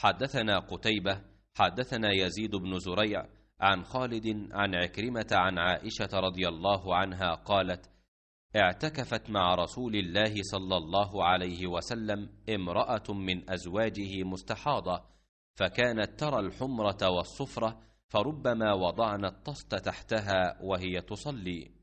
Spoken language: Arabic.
حدثنا قتيبة حدثنا يزيد بن زريع عن خالد عن عكرمة عن عائشة رضي الله عنها قالت اعتكفت مع رسول الله صلى الله عليه وسلم امرأة من أزواجه مستحاضة فكانت ترى الحمرة والصفرة فربما وضعنا الطست تحتها وهي تصلي